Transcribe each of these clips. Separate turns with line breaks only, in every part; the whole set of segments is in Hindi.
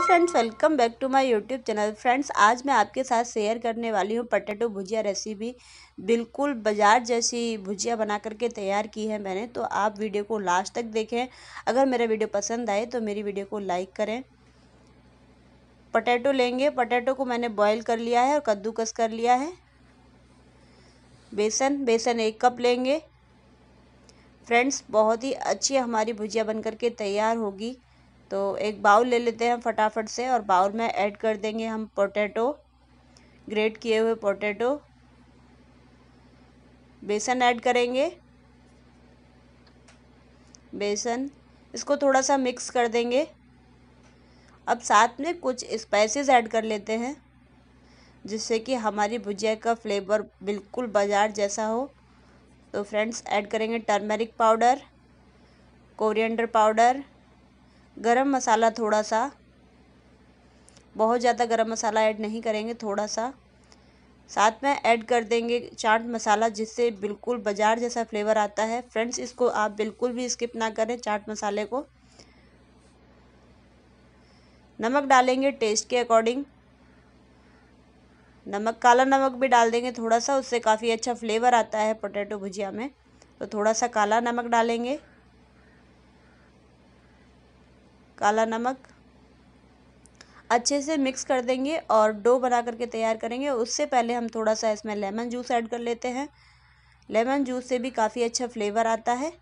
hello friends welcome back to my YouTube channel friends आज मैं आपके साथ शेयर करने वाली हूँ पटेटो भुजिया रेसिपी बिल्कुल बाजार जैसी भुजिया बना करके तैयार की है मैंने तो आप वीडियो को लास्ट तक देखें अगर मेरा वीडियो पसंद आए तो मेरी वीडियो को लाइक करें पटेटो लेंगे पटेटो को मैंने बॉयल कर लिया है और कद्दूकस कर लिया है बेसन बेसन एक कप लेंगे फ्रेंड्स बहुत ही अच्छी हमारी भुजिया बन करके तैयार होगी तो एक बाउल ले लेते हैं फटाफट से और बाउल में ऐड कर देंगे हम पोटैटो ग्रेट किए हुए पोटैटो बेसन ऐड करेंगे बेसन इसको थोड़ा सा मिक्स कर देंगे अब साथ में कुछ स्पाइसेस ऐड कर लेते हैं जिससे कि हमारी भुजिया का फ्लेवर बिल्कुल बाजार जैसा हो तो फ्रेंड्स ऐड करेंगे turmeric powder coriander powder garam masala थोड़ा सा बहुत ज़्यादा गरम मसाला ऐड नहीं करेंगे थोड़ा सा साथ में ऐड कर देंगे चाट मसाला जिससे बिल्कुल बाजार जैसा फ्लेवर आता है फ्रेंड्स इसको आप बिल्कुल भी स्किप ना करें चाट मसाले को नमक डालेंगे टेस्ट के अकॉर्डिंग नमक काला नमक भी डाल देंगे थोड़ा सा उससे काफ़ी अच्छा फ्लेवर आता है पोटैटो भुजिया में तो थोड़ा सा काला नमक डालेंगे काला नमक अच्छे से मिक्स कर देंगे और डो बना करके तैयार करेंगे उससे पहले हम थोड़ा सा इसमें लेमन जूस ऐड कर लेते हैं लेमन जूस से भी काफ़ी अच्छा फ्लेवर आता है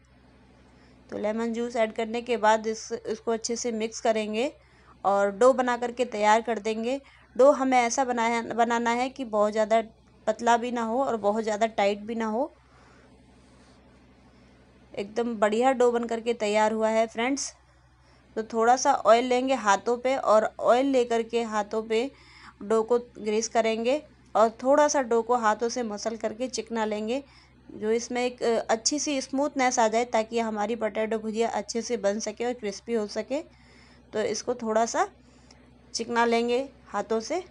तो लेमन जूस ऐड करने के बाद इस इसको अच्छे से मिक्स करेंगे और डो बना करके तैयार कर देंगे डो हमें ऐसा बनाया बनाना है कि बहुत ज़्यादा पतला भी ना हो और बहुत ज़्यादा टाइट भी ना हो एकदम बढ़िया डो बन करके तैयार हुआ है फ्रेंड्स तो थोड़ा सा ऑयल लेंगे हाथों पे और ऑयल लेकर के हाथों पे डो को ग्रीस करेंगे और थोड़ा सा डो को हाथों से मसल करके चिकना लेंगे जो इसमें एक अच्छी सी स्मूथनेस आ जाए ताकि हमारी पटेटो भुजिया अच्छे से बन सके और क्रिस्पी हो सके तो इसको थोड़ा सा चिकना लेंगे हाथों से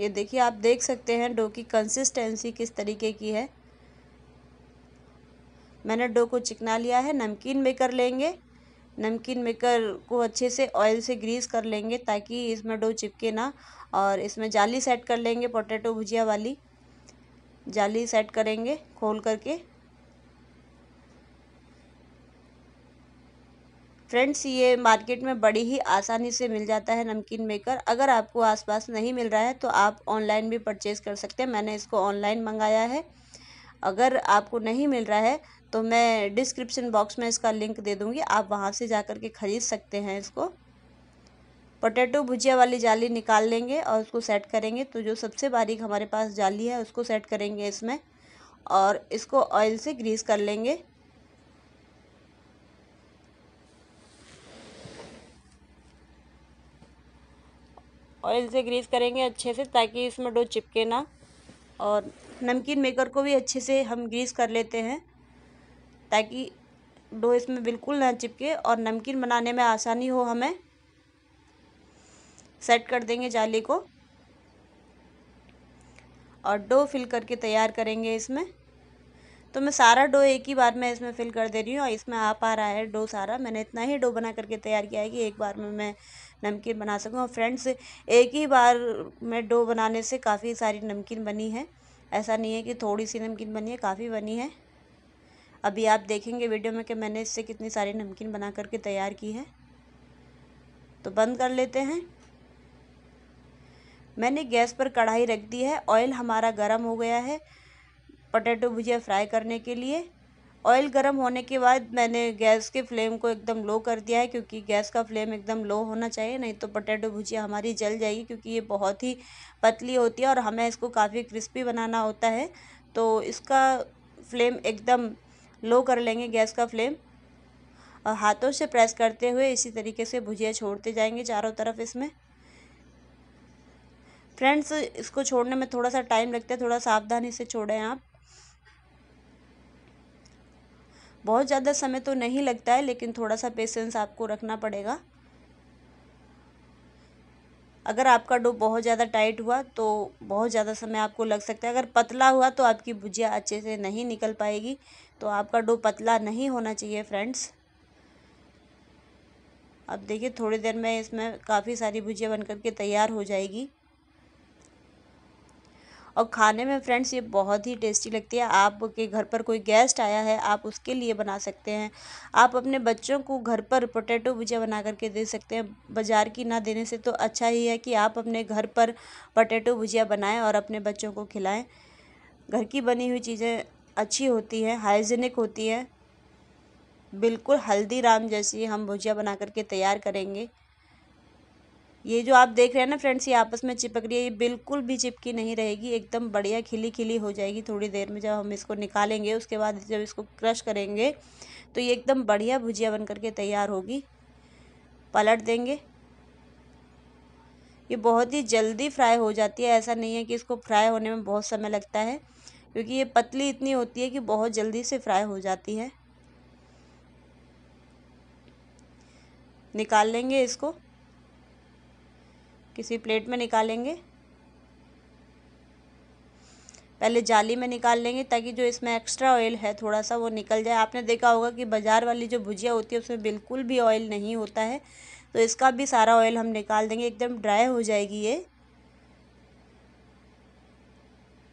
ये देखिए आप देख सकते हैं डो की कंसिस्टेंसी किस तरीके की है मैंने डो को चिकना लिया है नमकीन मेकर लेंगे नमकीन मेकर को अच्छे से ऑयल से ग्रीस कर लेंगे ताकि इसमें डो चिपके ना और इसमें जाली सेट कर लेंगे पोटैटो भुजिया वाली जाली सेट करेंगे खोल करके फ्रेंड्स ये मार्केट में बड़ी ही आसानी से मिल जाता है नमकीन मेकर अगर आपको आसपास नहीं मिल रहा है तो आप ऑनलाइन भी परचेज़ कर सकते हैं मैंने इसको ऑनलाइन मंगाया है अगर आपको नहीं मिल रहा है तो मैं डिस्क्रिप्शन बॉक्स में इसका लिंक दे दूँगी आप वहाँ से जा कर के ख़रीद सकते हैं इसको पोटैटो भुजिया वाली जाली निकाल लेंगे और उसको सेट करेंगे तो जो सबसे बारीक हमारे पास जाली है उसको सेट करेंगे इसमें और इसको ऑयल से ग्रीस कर लेंगे ऑयल से ग्रीस करेंगे अच्छे से ताकि इसमें डो चिपके ना और नमकीन मेकर को भी अच्छे से हम ग्रीस कर लेते हैं ताकि डो इसमें बिल्कुल ना चिपके और नमकीन बनाने में आसानी हो हमें सेट कर देंगे जाली को और डो फिल करके तैयार करेंगे इसमें तो मैं सारा डो एक ही बार में इसमें फिल कर दे रही हूँ और इसमें आ पा रहा है डो सारा मैंने इतना ही डो बना करके तैयार किया है कि एक बार में मैं नमकीन बना सकूँ और फ्रेंड्स एक ही बार में डो बनाने से काफ़ी सारी नमकीन बनी है ऐसा नहीं है कि थोड़ी सी नमकीन बनी है काफ़ी बनी है अभी आप देखेंगे वीडियो में कि मैंने इससे कितनी सारी नमकीन बना करके तैयार की है तो बंद कर लेते हैं मैंने गैस पर कढ़ाई रख दी है ऑयल हमारा गर्म हो गया है पोटैटो भुजिया फ्राई करने के लिए ऑयल गर्म होने के बाद मैंने गैस के फ्लेम को एकदम लो कर दिया है क्योंकि गैस का फ्लेम एकदम लो होना चाहिए नहीं तो पोटैटो भुजिया हमारी जल जाएगी क्योंकि ये बहुत ही पतली होती है और हमें इसको काफ़ी क्रिस्पी बनाना होता है तो इसका फ्लेम एकदम लो कर लेंगे गैस का फ्लेम और हाथों से प्रेस करते हुए इसी तरीके से भुजिया छोड़ते जाएंगे चारों तरफ इसमें फ्रेंड्स इसको छोड़ने में थोड़ा सा टाइम लगता है थोड़ा सावधानी से छोड़ें आप बहुत ज़्यादा समय तो नहीं लगता है लेकिन थोड़ा सा पेशेंस आपको रखना पड़ेगा अगर आपका डो बहुत ज़्यादा टाइट हुआ तो बहुत ज़्यादा समय आपको लग सकता है अगर पतला हुआ तो आपकी भुजिया अच्छे से नहीं निकल पाएगी तो आपका डो पतला नहीं होना चाहिए फ्रेंड्स अब देखिए थोड़ी देर में इसमें काफ़ी सारी भुजिया बनकर के तैयार हो जाएगी और खाने में फ्रेंड्स ये बहुत ही टेस्टी लगती है आपके घर पर कोई गेस्ट आया है आप उसके लिए बना सकते हैं आप अपने बच्चों को घर पर पोटैटो भुजिया बना करके दे सकते हैं बाज़ार की ना देने से तो अच्छा ही है कि आप अपने घर पर पोटैटो भुजिया बनाएँ और अपने बच्चों को खिलाएँ घर की बनी हुई चीज़ें अच्छी होती हैं हाइजीनिक होती है बिल्कुल हल्दीराम जैसी हम भुजिया बना करके तैयार करेंगे ये जो आप देख रहे हैं ना फ्रेंड्स ये आपस में चिपक रही है ये बिल्कुल भी चिपकी नहीं रहेगी एकदम बढ़िया खिली खिली हो जाएगी थोड़ी देर में जब हम इसको निकालेंगे उसके बाद जब इसको क्रश करेंगे तो ये एकदम बढ़िया भुजिया बन करके तैयार होगी पलट देंगे ये बहुत ही जल्दी फ्राई हो जाती है ऐसा नहीं है कि इसको फ्राई होने में बहुत समय लगता है क्योंकि ये पतली इतनी होती है कि बहुत जल्दी से फ्राई हो जाती है निकाल लेंगे इसको किसी प्लेट में निकालेंगे पहले जाली में निकाल लेंगे ताकि जो इसमें एक्स्ट्रा ऑयल है थोड़ा सा वो निकल जाए आपने देखा होगा कि बाज़ार वाली जो भुजिया होती है उसमें बिल्कुल भी ऑयल नहीं होता है तो इसका भी सारा ऑयल हम निकाल देंगे एकदम ड्राई हो जाएगी ये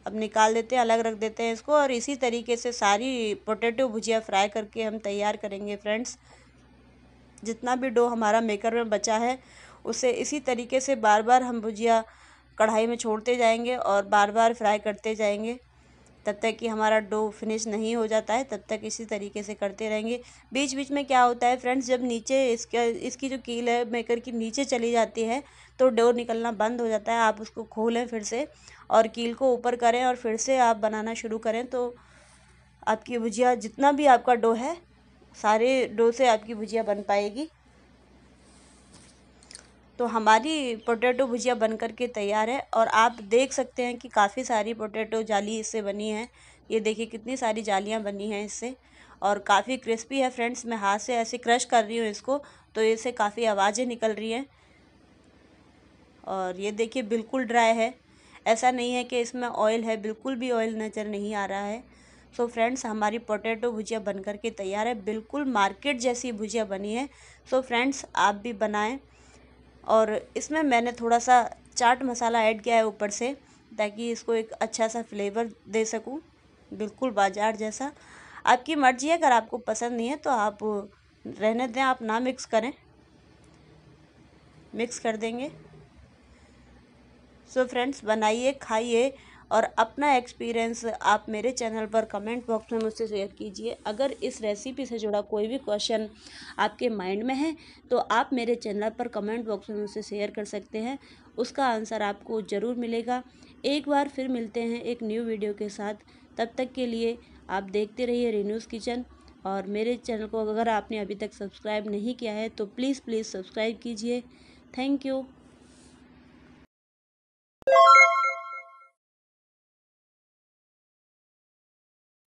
अब निकाल देते हैं अलग रख देते हैं इसको और इसी तरीके से सारी पोटैटो भुजिया फ्राई करके हम तैयार करेंगे फ्रेंड्स जितना भी डो हमारा मेकर में बचा है उसे इसी तरीके से बार बार हम भुजिया कढ़ाई में छोड़ते जाएंगे और बार बार फ्राई करते जाएंगे तब तक कि हमारा डो फिनिश नहीं हो जाता है तब तक इसी तरीके से करते रहेंगे बीच बीच में क्या होता है फ्रेंड्स जब नीचे इसका इसकी जो कील है मेकर की नीचे चली जाती है तो डो निकलना बंद हो जाता है आप उसको खोलें फिर से और कील को ऊपर करें और फिर से आप बनाना शुरू करें तो आपकी भुजिया जितना भी आपका डो है सारे डो से आपकी भुजिया बन पाएगी तो हमारी पोटैटो भुजिया बन कर के तैयार है और आप देख सकते हैं कि काफ़ी सारी पोटैटो जाली इससे बनी है ये देखिए कितनी सारी जालियाँ बनी हैं इससे और काफ़ी क्रिस्पी है फ्रेंड्स मैं हाथ से ऐसे क्रश कर रही हूँ इसको तो इससे काफ़ी आवाज़ें निकल रही हैं और ये देखिए बिल्कुल ड्राई है ऐसा नहीं है कि इसमें ऑयल है बिल्कुल भी ऑयल नज़र नहीं आ रहा है सो so फ्रेंड्स हमारी पोटैटो भुजिया बन कर के तैयार है बिल्कुल मार्केट जैसी भुजिया बनी है सो so फ्रेंड्स आप भी बनाएं और इसमें मैंने थोड़ा सा चाट मसाला ऐड किया है ऊपर से ताकि इसको एक अच्छा सा फ्लेवर दे सकूं बिल्कुल बाजार जैसा आपकी मर्जी है अगर आपको पसंद नहीं है तो आप रहने दें आप ना मिक्स करें मिक्स कर देंगे सो फ्रेंड्स बनाइए खाइए और अपना एक्सपीरियंस आप मेरे चैनल पर कमेंट बॉक्स में मुझसे शेयर कीजिए अगर इस रेसिपी से जुड़ा कोई भी क्वेश्चन आपके माइंड में है तो आप मेरे चैनल पर कमेंट बॉक्स में मुझसे शेयर कर सकते हैं उसका आंसर आपको ज़रूर मिलेगा एक बार फिर मिलते हैं एक न्यू वीडियो के साथ तब तक के लिए आप देखते रहिए रेन्यूज़ किचन और मेरे चैनल को अगर आपने अभी तक सब्सक्राइब नहीं किया है तो प्लीज़ प्लीज़ सब्सक्राइब कीजिए थैंक यू